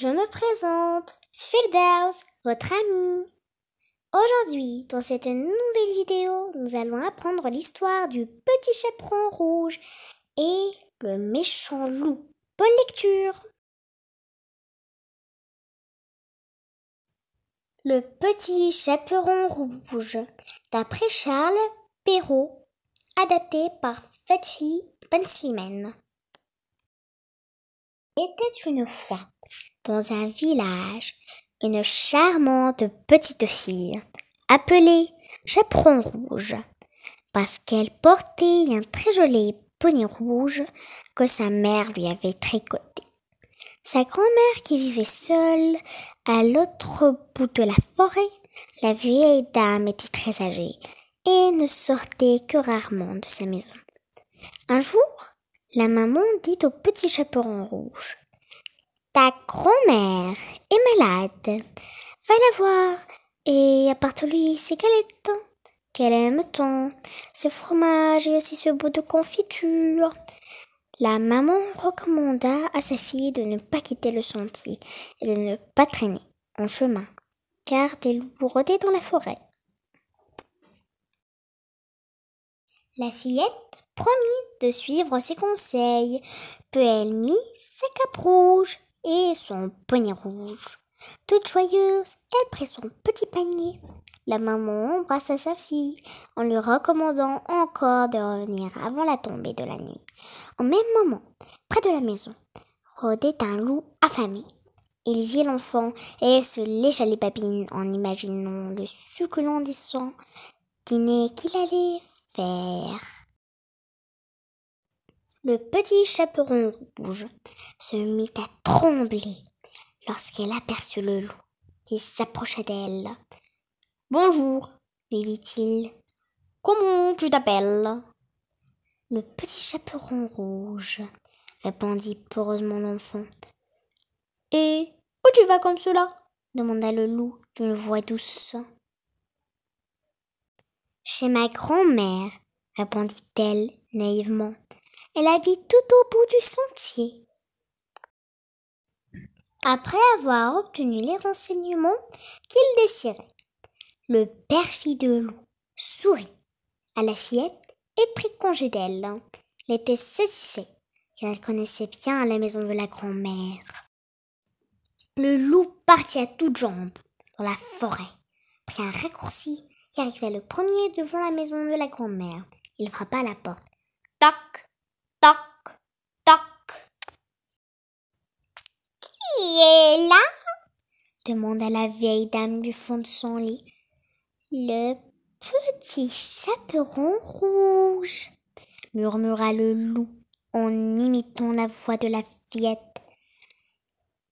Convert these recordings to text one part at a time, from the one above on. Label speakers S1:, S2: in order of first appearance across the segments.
S1: Je me présente, Firdaus, votre ami. Aujourd'hui, dans cette nouvelle vidéo, nous allons apprendre l'histoire du petit chaperon rouge et le méchant loup. Bonne lecture Le petit chaperon rouge, d'après Charles Perrault, adapté par Fethi Ben Était une fois dans un village, une charmante petite fille, appelée Chaperon Rouge, parce qu'elle portait un très joli poney rouge que sa mère lui avait tricoté. Sa grand-mère qui vivait seule à l'autre bout de la forêt, la vieille dame était très âgée et ne sortait que rarement de sa maison. Un jour, la maman dit au petit chaperon rouge ta grand-mère est malade. Va la voir et apporte-lui ses galettes. Qu'elle aime tant, ce fromage et aussi ce bout de confiture. La maman recommanda à sa fille de ne pas quitter le sentier et de ne pas traîner en chemin, car des loups rôdaient dans la forêt. La fillette promit de suivre ses conseils. Peu elle mit sa cape rouge et son poignet rouge. Toute joyeuse, elle prit son petit panier. La maman embrassa sa fille en lui recommandant encore de revenir avant la tombée de la nuit. Au même moment, près de la maison, rôdait un loup affamé. Il vit l'enfant et elle se lécha les papines en imaginant le succulent des sangs dîner qu'il allait faire. Le petit chaperon rouge se mit à trembler lorsqu'elle aperçut le loup qui s'approcha d'elle. Bonjour, lui dit-il. Comment tu t'appelles Le petit chaperon rouge, répondit peureusement l'enfant. Et où tu vas comme cela demanda le loup d'une voix douce. Chez ma grand-mère, répondit-elle naïvement. Elle habite tout au bout du sentier. Après avoir obtenu les renseignements qu'il désirait, le perfide loup sourit à la fillette et prit congé d'elle. Il était satisfait car elle connaissait bien la maison de la grand-mère. Le loup partit à toutes jambes dans la forêt, prit un raccourci et arrivait le premier devant la maison de la grand-mère. Il frappa à la porte. Toc est là demanda la vieille dame du fond de son lit. Le petit chaperon rouge, murmura le loup en imitant la voix de la fillette.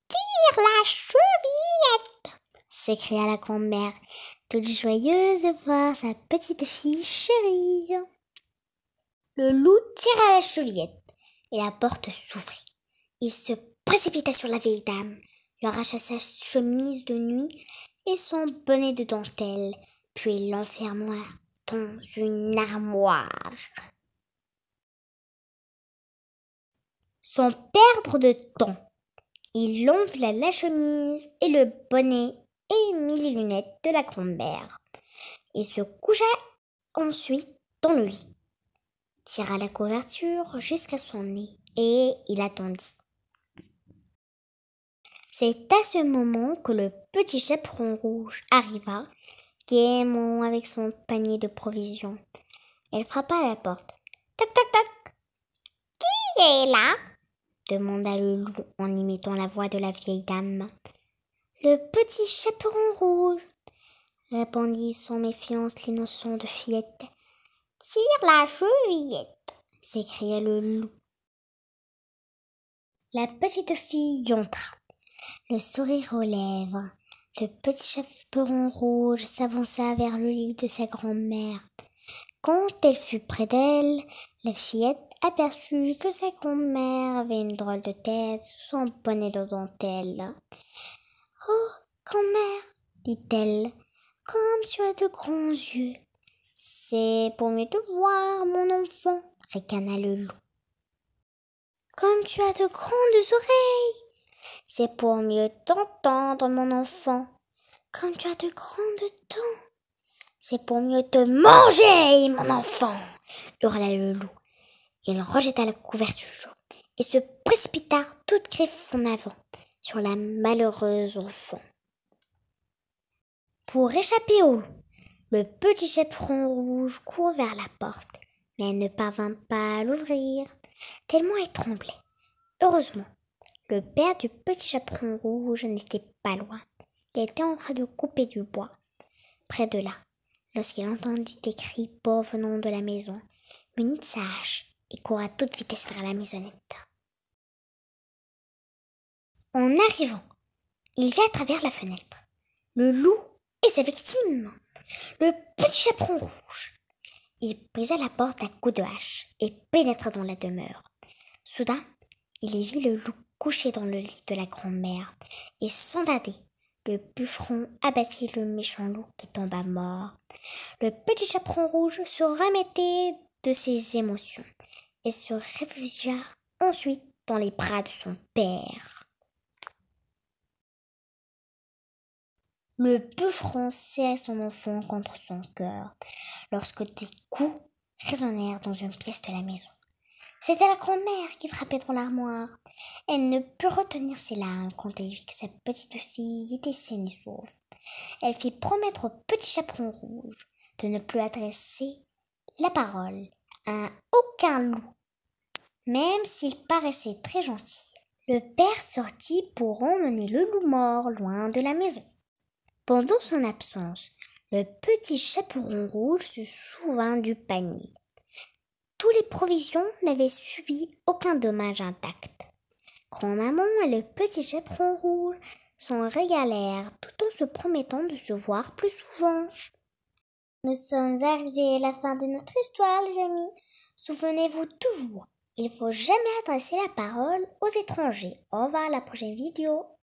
S1: Tire la chevillette s'écria la grand-mère, toute joyeuse de voir sa petite fille chérie. Le loup tira la chevillette et la porte s'ouvrit. Il se précipita sur la vieille dame, lui arracha sa chemise de nuit et son bonnet de dentelle, puis l'enferma dans une armoire. Sans perdre de temps, il envela la chemise et le bonnet et mit les lunettes de la grand-mère. Il se coucha ensuite dans le lit, tira la couverture jusqu'à son nez et il attendit. C'est à ce moment que le petit chaperon rouge arriva, gaiement avec son panier de provisions. Elle frappa à la porte. Toc toc toc. Qui est là demanda le loup en imitant la voix de la vieille dame. Le petit chaperon rouge répondit sans méfiance l'innocent de fillette. Tire la chevillette s'écria le loup. La petite fille entra le sourire aux lèvres. Le petit chaperon rouge s'avança vers le lit de sa grand-mère. Quand elle fut près d'elle, la fillette aperçut que sa grand-mère avait une drôle de tête sous son bonnet de dentelle. Oh, grand-mère, dit-elle, comme tu as de grands yeux. C'est pour mieux te voir, mon enfant, ricana le loup. Comme tu as de grandes oreilles, c'est pour mieux t'entendre, mon enfant. Comme tu as de grandes dents. C'est pour mieux te manger, mon enfant, hurla le loup. Il rejeta la couverture et se précipita toute griffe en avant sur la malheureuse enfant. Pour échapper au loup, le petit chaperon rouge court vers la porte, mais ne parvint pas à l'ouvrir, tellement il tremblait. Heureusement, le père du petit chaperon rouge n'était pas loin. Il était en train de couper du bois. Près de là, lorsqu'il entendit des cris pauvres de la maison, munit de sa hache et courut à toute vitesse vers la maisonnette. En arrivant, il vit à travers la fenêtre le loup et sa victime, le petit chaperon rouge. Il brisa la porte à coups de hache et pénétra dans la demeure. Soudain, il vit le loup couché dans le lit de la grand-mère et sans le bûcheron abattit le méchant loup qui tomba mort. Le petit chaperon rouge se remettait de ses émotions et se réfugia ensuite dans les bras de son père. Le bûcheron serrait son enfant contre son cœur lorsque des coups résonnèrent dans une pièce de la maison. C'était la grand-mère qui frappait dans l'armoire. Elle ne put retenir ses larmes quand elle vit que sa petite fille était saine et sauve. Elle fit promettre au petit chaperon rouge de ne plus adresser la parole à aucun loup. Même s'il paraissait très gentil, le père sortit pour emmener le loup mort loin de la maison. Pendant son absence, le petit chaperon rouge se souvint du panier les provisions n'avaient subi aucun dommage intact. Grand-maman et le petit chaperon rouge s'en régalèrent tout en se promettant de se voir plus souvent. Nous sommes arrivés à la fin de notre histoire, les amis. Souvenez-vous toujours, il ne faut jamais adresser la parole aux étrangers. Au revoir à la prochaine vidéo.